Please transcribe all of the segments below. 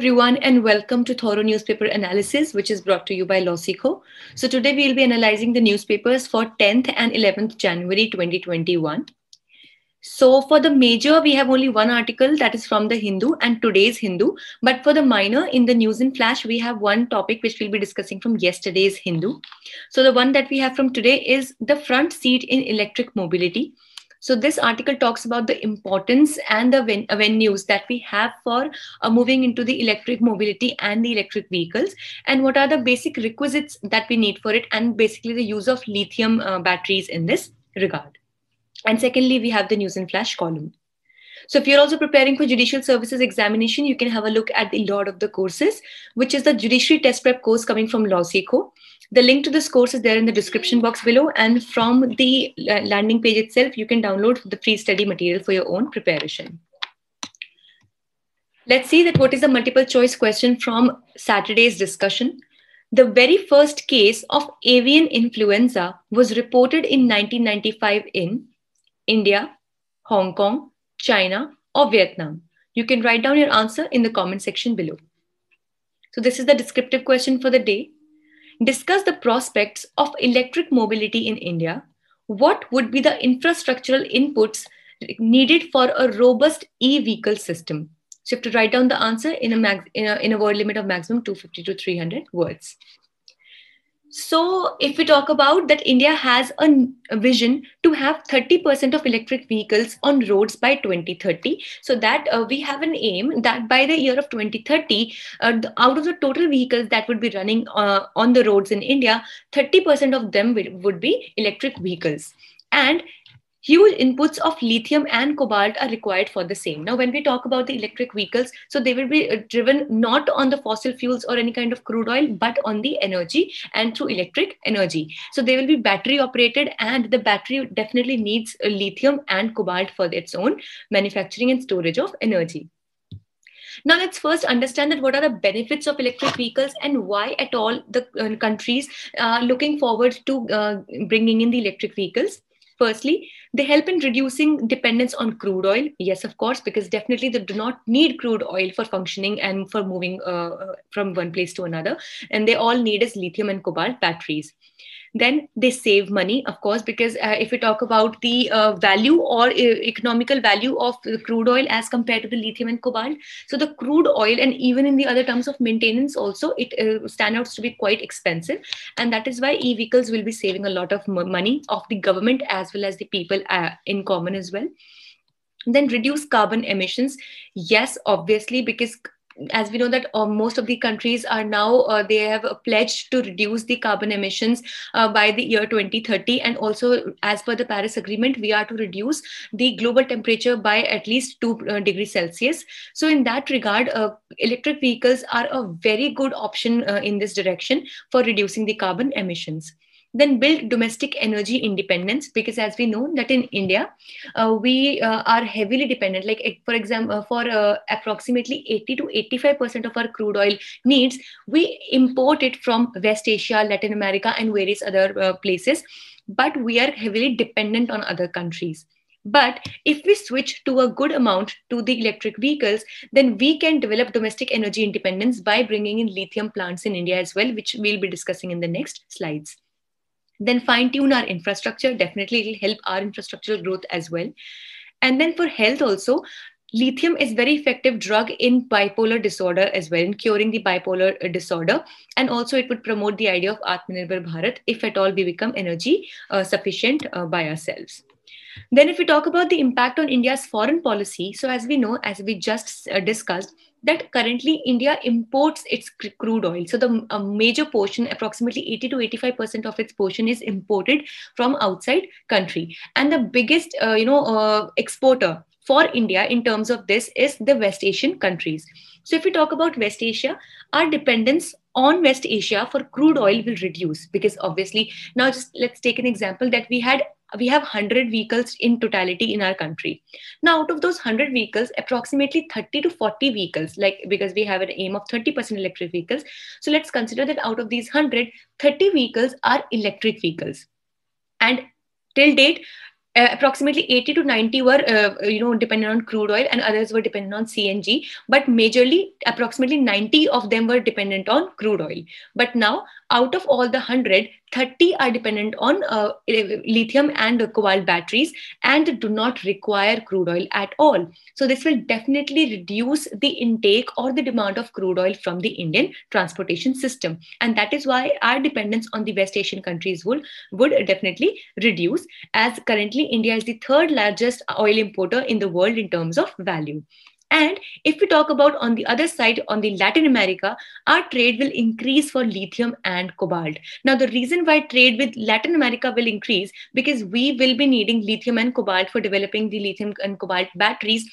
everyone, and welcome to Thorough Newspaper Analysis, which is brought to you by LawSeco. So today we'll be analyzing the newspapers for 10th and 11th January 2021. So for the major, we have only one article that is from the Hindu and today's Hindu. But for the minor, in the news in flash, we have one topic which we'll be discussing from yesterday's Hindu. So the one that we have from today is the front seat in electric mobility. So this article talks about the importance and the ven- uh, venues that we have for uh, moving into the electric mobility and the electric vehicles, and what are the basic requisites that we need for it, and basically the use of lithium uh, batteries in this regard. And secondly, we have the news and flash column. So if you're also preparing for judicial services examination, you can have a look at the Lord of the Courses, which is the judiciary test prep course coming from Law Seco. The link to this course is there in the description box below. And from the landing page itself, you can download the free study material for your own preparation. Let's see that what is the multiple choice question from Saturday's discussion. The very first case of avian influenza was reported in 1995 in India, Hong Kong, China, or Vietnam. You can write down your answer in the comment section below. So this is the descriptive question for the day discuss the prospects of electric mobility in India, what would be the infrastructural inputs needed for a robust e-vehicle system? So you have to write down the answer in a, mag- in a, in a word limit of maximum 250 to 300 words. So, if we talk about that, India has a, vision to have 30% of electric vehicles on roads by 2030. So, that uh, we have an aim that by the year of 2030, uh, the, out of the total vehicles that would be running uh, on the roads in India, 30% of them would be electric vehicles. And huge inputs of lithium and cobalt are required for the same. Now, when we talk about the electric vehicles, so they will be uh, driven not on the fossil fuels or any kind of crude oil, but on the energy and through electric energy. So they will be battery operated, and the battery definitely needs uh, lithium and cobalt for its own manufacturing and storage of energy. Now, let's first understand that what are the benefits of electric vehicles and why at all the uh, countries are looking forward to uh, bringing in the electric vehicles. Firstly, they help in reducing dependence on crude oil. Yes, of course, because definitely they do not need crude oil for functioning and for moving uh, from one place to another. And they all need is lithium and cobalt batteries then they save money, of course, because uh, if we talk about the uh, value or uh, economical value of crude oil as compared to the lithium and cobalt, so the crude oil and even in the other terms of maintenance also, it uh, stands out to be quite expensive. And that is why e-vehicles will be saving a lot of money of the government as well as the people uh, in common as well then reduce carbon emissions yes obviously because as we know that uh, most of the countries are now uh, they have pledged to reduce the carbon emissions uh, by the year 2030 and also as per the paris agreement we are to reduce the global temperature by at least 2 uh, degrees celsius so in that regard uh, electric vehicles are a very good option in this direction for reducing the carbon emissions then build domestic energy independence because as we know that in india uh, we uh, are heavily dependent like eh, for example uh, for uh, approximately 80 to 85% of our crude oil needs we import it from west asia latin america and various other uh, places but we are heavily dependent on other countries but if we switch to a good amount to the electric vehicles, then we can develop domestic energy independence by bringing in lithium plants in India as well, which we'll be discussing in the next slides then fine tune our infrastructure definitely it'll help our infrastructural growth as well and then for health also lithium is very effective drug in bipolar disorder as well in curing the bipolar uh, disorder and also it would promote the idea of atmanirbhar bharat if at all we become energy uh, sufficient uh, by ourselves then if we talk about the impact on india's foreign policy so as we know as we just uh, discussed that currently India imports its crude oil. So the a major portion, approximately 80 to 85 percent of its portion, is imported from outside country. And the biggest, uh, you know, uh, exporter for India in terms of this is the West Asian countries. So if we talk about West Asia, our dependence on West Asia for crude oil will reduce because obviously now just let's take an example that we had we have 100 vehicles in totality in our country. Now, out of those 100 vehicles, approximately 30 to 40 vehicles, like because we have an aim of 30% electric vehicles. So let's consider that out of these 100, 30 vehicles are electric vehicles. And till date, uh, approximately 80 to 90 were uh, you know dependent on crude oil and others were dependent on cng but majorly approximately 90 of them were dependent on crude oil but now out of all the 100 30 are dependent on uh, lithium and cobalt batteries and do not require crude oil at all. So, this will definitely reduce the intake or the demand of crude oil from the Indian transportation system. And that is why our dependence on the West Asian countries would, would definitely reduce, as currently India is the third largest oil importer in the world in terms of value. And if we talk about on the other side, on the Latin America, our trade will increase for lithium and cobalt. Now, the reason why trade with Latin America will increase because we will be needing lithium and cobalt for developing the lithium and cobalt batteries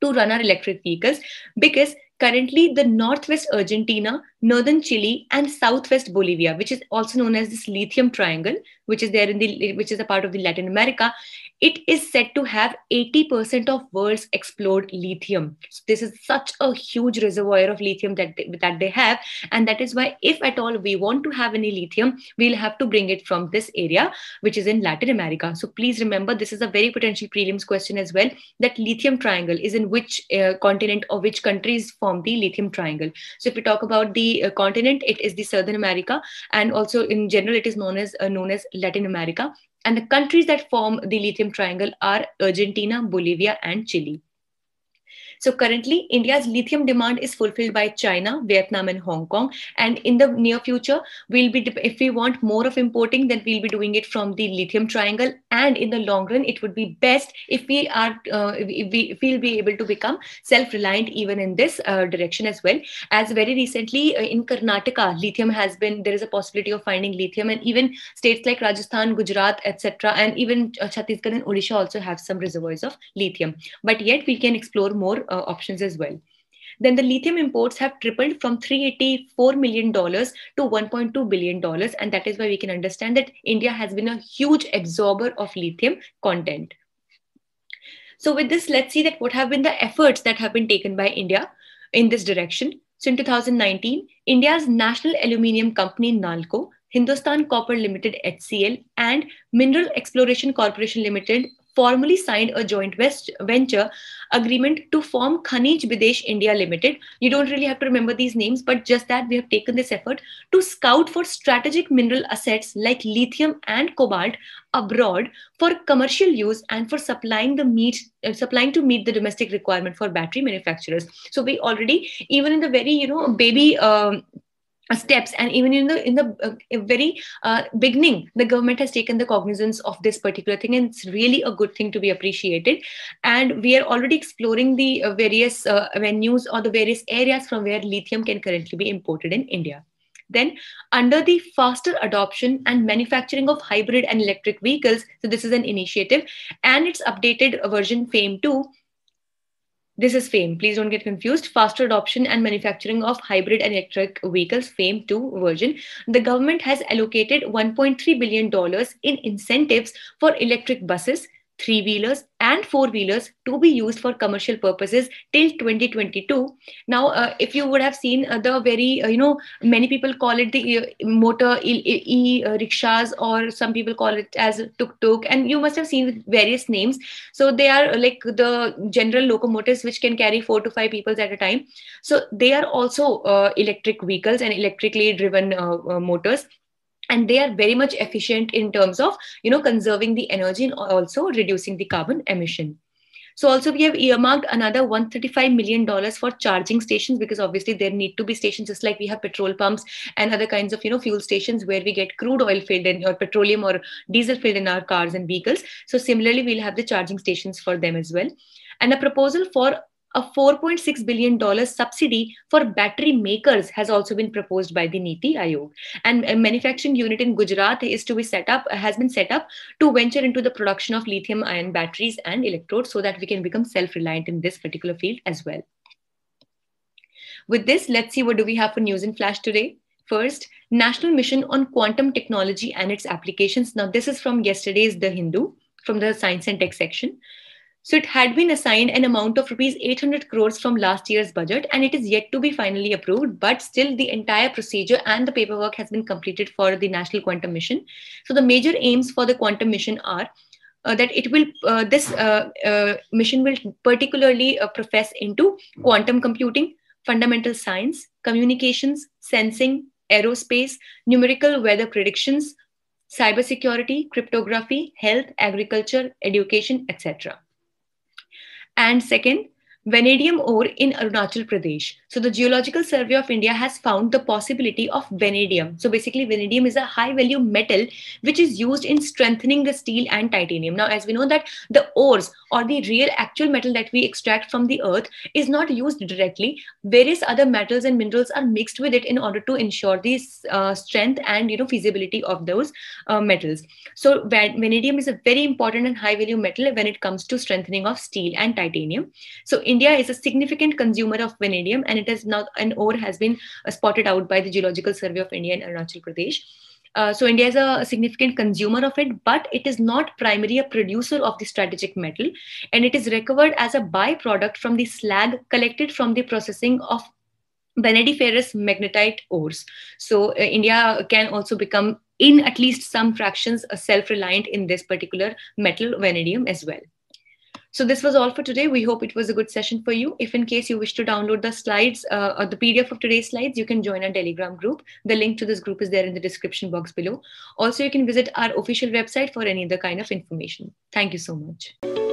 to run our electric vehicles because currently the northwest Argentina, northern Chile, and southwest Bolivia, which is also known as this lithium triangle, which is there in the which is a part of the Latin America, it is said to have 80% of world's explored lithium. So this is such a huge reservoir of lithium that they, that they have, and that is why, if at all we want to have any lithium, we'll have to bring it from this area, which is in Latin America. So please remember, this is a very potential prelims question as well. That lithium triangle is in which uh, continent or which countries form the lithium triangle. So if we talk about the uh, continent, it is the Southern America, and also in general, it is known as uh, known as Latin America. And the countries that form the lithium triangle are Argentina, Bolivia, and Chile. So currently, India's lithium demand is fulfilled by China, Vietnam, and Hong Kong. And in the near future, we'll be if we want more of importing, then we'll be doing it from the lithium triangle. And in the long run, it would be best if we are uh, if we if we'll be able to become self-reliant even in this uh, direction as well. As very recently uh, in Karnataka, lithium has been there is a possibility of finding lithium, and even states like Rajasthan, Gujarat, etc., and even uh, Chhattisgarh and Odisha also have some reservoirs of lithium. But yet we can explore more uh, uh, options as well. Then the lithium imports have tripled from $384 million to $1.2 billion. And that is why we can understand that India has been a huge absorber of lithium content. So with this, let's see that what have been the efforts that have been taken by India in this direction. So in 2019, India's national aluminium company NALCO, Hindustan Copper Limited HCL, and Mineral Exploration Corporation Limited formally signed a joint venture agreement to form Khanij Bidesh India Limited. You don't really have to remember these names, but just that we have taken this effort to scout for strategic mineral assets like lithium and cobalt abroad for commercial use and for supplying the meet uh, supplying to meet the domestic requirement for battery manufacturers. So we already even in the very you know baby. Um, uh, steps and even in the in the uh, very uh, beginning the government has taken the cognizance of this particular thing and it's really a good thing to be appreciated and we are already exploring the uh, various uh, venues or the various areas from where lithium can currently be imported in india then under the faster adoption and manufacturing of hybrid and electric vehicles so this is an initiative and its updated version fame 2 this is FAME. Please don't get confused. Faster adoption and manufacturing of hybrid and electric vehicles, FAME 2 version. The government has allocated $1.3 billion in incentives for electric buses, three wheelers and four wheelers to be used for commercial purposes till 2022 now uh, if you would have seen uh, the very uh, you know many people call it the uh, motor e, e-, uh, rickshaws or some people call it as tuk tuk and you must have seen various names so they are uh, like the general locomotives which can carry four to five people at a time so they are also electric vehicles and electrically driven motors and they are very much efficient in terms of you know conserving the energy and also reducing the carbon emission so also we have earmarked another 135 million dollars for charging stations because obviously there need to be stations just like we have petrol pumps and other kinds of you know fuel stations where we get crude oil filled in or petroleum or diesel filled in our cars and vehicles. So similarly we'll have the charging stations for them as well. And a proposal for a $4.6 billion subsidy for battery makers has also been proposed by the Niti Aayog. And a manufacturing unit in Gujarat is to be set up, has been set up to venture into the production of lithium ion batteries and electrodes so that we can become self-reliant in this particular field as well. With this, let's see what do we have for news in flash today. First, National Mission on Quantum Technology and its Applications. Now, this is from yesterday's The Hindu, from the Science and Tech section. So it had been assigned an amount of rupees 800 crores from last year's budget and it is yet to be finally approved but still the entire procedure and the paperwork has been completed for the National Quantum Mission. So the major aims for the quantum mission are uh, that it will uh, this uh, uh mission will particularly uh, profess into quantum computing, fundamental science, communications, sensing, aerospace, numerical weather predictions, cybersecurity, cryptography, health, agriculture, education, etc. And second, vanadium ore in Arunachal Pradesh. So the Geological Survey of India has found the possibility of vanadium. So basically vanadium is a high value metal which is used in strengthening the steel and titanium. Now as we know that the ores or the real actual metal that we extract from the earth is not used directly. Various other metals and minerals are mixed with it in order to ensure the uh, strength and you know feasibility of those uh, metals. So van vanadium is a very important and high value metal when it comes to strengthening of steel and titanium. So India is a significant consumer of vanadium, and it is now an ore has been uh, spotted out by the Geological Survey of India and Arunachal Pradesh. Uh, so India is a significant consumer of it, but it is not primarily a producer of the strategic metal, and it is recovered as a byproduct from the slag collected from the processing of Benediferous magnetite ores. So uh, India can also become, in at least some fractions, self-reliant in this particular metal vanadium as well. So this was all for today. We hope it was a good session for you. If in case you wish to download the slides uh, or the PDF of today's slides, you can join our Telegram group. The link to this group is there in the description box below. Also, you can visit our official website for any other kind of information. Thank you so much.